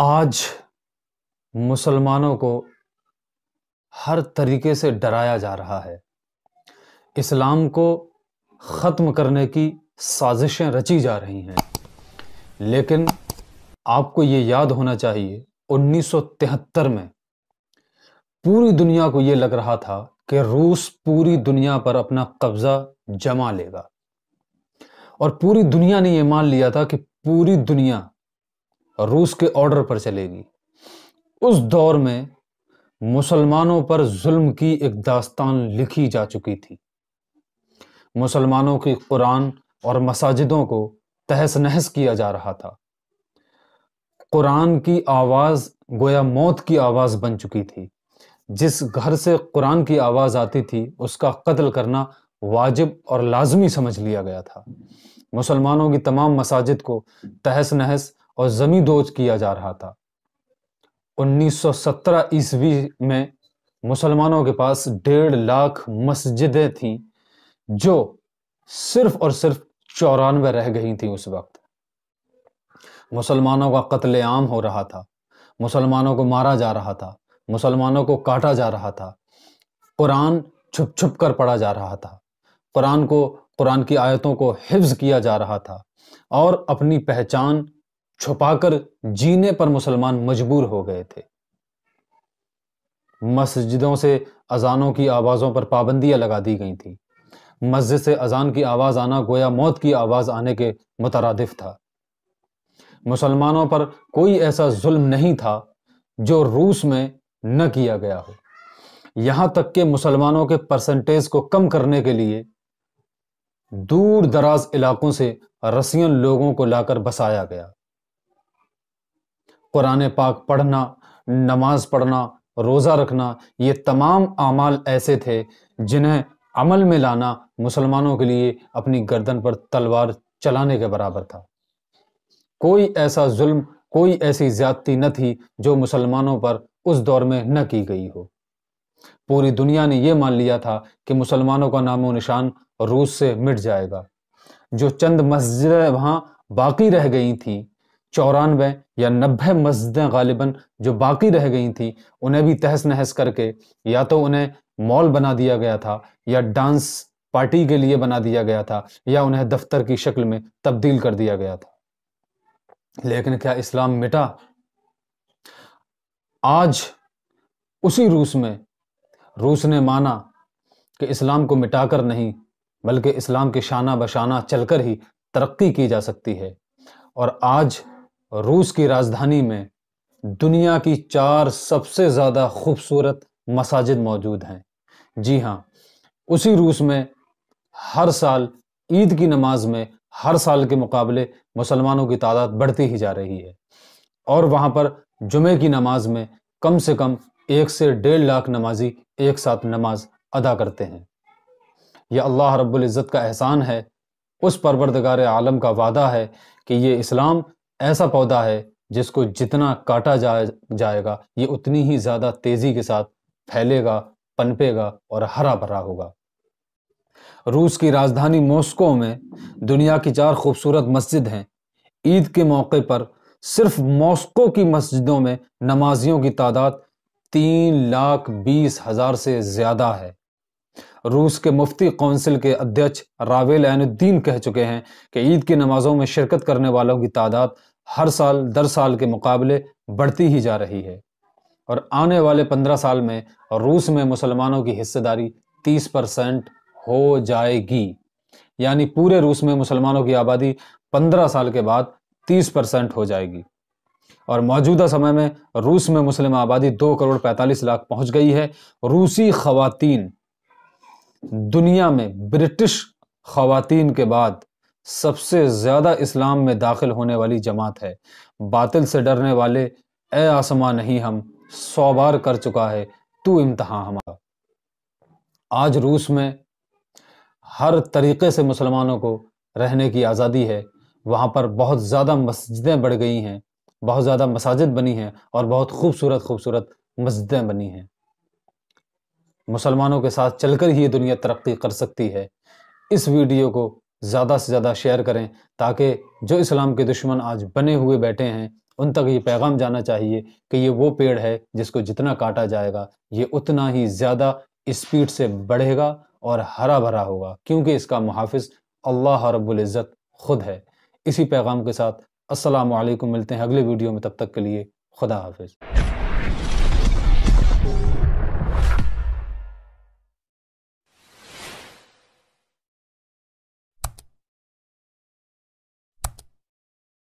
आज मुसलमानों को हर तरीके से डराया जा रहा है इस्लाम को ख़त्म करने की साजिशें रची जा रही हैं लेकिन आपको ये याद होना चाहिए 1973 में पूरी दुनिया को ये लग रहा था कि रूस पूरी दुनिया पर अपना कब्जा जमा लेगा और पूरी दुनिया ने यह मान लिया था कि पूरी दुनिया रूस के ऑर्डर पर चलेगी उस दौर में मुसलमानों पर जुल्म की एक दास्तान लिखी जा चुकी थी मुसलमानों की कुरान और मसाजिदों को तहस नहस किया जा रहा था कुरान की आवाज़ गोया मौत की आवाज़ बन चुकी थी जिस घर से कुरान की आवाज़ आती थी उसका कत्ल करना वाजिब और लाजमी समझ लिया गया था मुसलमानों की तमाम मसाजिद को तहस नहस और जमी दोज किया जा रहा था 1917 ईस्वी में मुसलमानों के पास डेढ़ लाख मस्जिदें थीं जो सिर्फ और सिर्फ चौरानवे रह गई थी उस वक्त मुसलमानों का कत्लेआम हो रहा था मुसलमानों को मारा जा रहा था मुसलमानों को काटा जा रहा था कुरान छुप छुप कर पढ़ा जा रहा था कुरान को कुरान की आयतों को हिफ्ज किया जा रहा था और अपनी पहचान छुपाकर जीने पर मुसलमान मजबूर हो गए थे मस्जिदों से अजानों की आवाज़ों पर पाबंदियां लगा दी गई थी मस्जिद से अजान की आवाज़ आना गोया मौत की आवाज़ आने के मुतरदफ था मुसलमानों पर कोई ऐसा जुल्म नहीं था जो रूस में न किया गया हो यहां तक कि मुसलमानों के परसेंटेज को कम करने के लिए दूर दराज इलाकों से रसियन लोगों को लाकर बसाया गया कुरान पाक पढ़ना नमाज पढ़ना रोज़ा रखना ये तमाम अमाल ऐसे थे जिन्हें अमल में लाना मुसलमानों के लिए अपनी गर्दन पर तलवार चलाने के बराबर था कोई ऐसा जुल्म कोई ऐसी ज्यादती न थी जो मुसलमानों पर उस दौर में न की गई हो पूरी दुनिया ने यह मान लिया था कि मुसलमानों का नामो निशान रूस से मिट जाएगा जो चंद मस्जिदें वहां बाकी रह गई थीं चौरानवे या नब्बे मस्जिदें गालिबा जो बाकी रह गई थी उन्हें भी तहस नहस करके या तो उन्हें मॉल बना दिया गया था या डांस पार्टी के लिए बना दिया गया था या उन्हें दफ्तर की शक्ल में तब्दील कर दिया गया था लेकिन क्या इस्लाम मिटा आज उसी रूस में रूस ने माना कि इस्लाम को मिटाकर नहीं बल्कि इस्लाम के शाना बशाना चलकर ही तरक्की की जा सकती है और आज रूस की राजधानी में दुनिया की चार सबसे ज़्यादा खूबसूरत मसाजिद मौजूद हैं जी हाँ उसी रूस में हर साल ईद की नमाज में हर साल के मुकाबले मुसलमानों की तादाद बढ़ती ही जा रही है और वहाँ पर जुमे की नमाज में कम से कम एक से डेढ़ लाख नमाजी एक साथ नमाज अदा करते हैं यह अल्लाह रब्बुल इज़्ज़त का एहसान है उस परवरदगार आलम का वादा है कि ये इस्लाम ऐसा पौधा है जिसको जितना काटा जा जाएगा ये उतनी ही ज्यादा तेजी के साथ फैलेगा पनपेगा और हरा भरा होगा रूस की राजधानी मॉस्को में दुनिया की चार खूबसूरत मस्जिद हैं ईद के मौके पर सिर्फ मॉस्को की मस्जिदों में नमाजियों की तादाद तीन लाख बीस हजार से ज्यादा है रूस के मुफ्ती कौंसिल के अध्यक्ष रावेल एनुद्दीन कह चुके हैं कि ईद की नमाजों में शिरकत करने वालों की तादाद हर साल दर साल के मुकाबले बढ़ती ही जा रही है और आने वाले पंद्रह साल में रूस में मुसलमानों की हिस्सेदारी तीस परसेंट हो जाएगी यानी पूरे रूस में मुसलमानों की आबादी पंद्रह साल के बाद तीस परसेंट हो जाएगी और मौजूदा समय में रूस में मुस्लिम आबादी दो करोड़ पैंतालीस लाख पहुंच गई है रूसी खातन दुनिया में ब्रिटिश खातन के बाद सबसे ज़्यादा इस्लाम में दाखिल होने वाली जमात है बातिल से डरने वाले ए आसमां नहीं हम सौ बार कर चुका है तू इम्तहा हमारा आज रूस में हर तरीके से मुसलमानों को रहने की आज़ादी है वहाँ पर बहुत ज़्यादा मस्जिदें बढ़ गई हैं बहुत ज़्यादा मसाजिद बनी हैं और बहुत खूबसूरत खूबसूरत मस्जिदें बनी हैं मुसलमानों के साथ चलकर ही ये दुनिया तरक्की कर सकती है इस वीडियो को ज़्यादा से ज़्यादा शेयर करें ताकि जो इस्लाम के दुश्मन आज बने हुए बैठे हैं उन तक ये पैगाम जाना चाहिए कि ये वो पेड़ है जिसको जितना काटा जाएगा ये उतना ही ज़्यादा स्पीड से बढ़ेगा और हरा भरा होगा क्योंकि इसका मुहाफ़ अल्लाह रबुल्ज़त खुद है इसी पैगाम के साथ असलम मिलते हैं अगले वीडियो में तब तक के लिए खुदा हाफिज़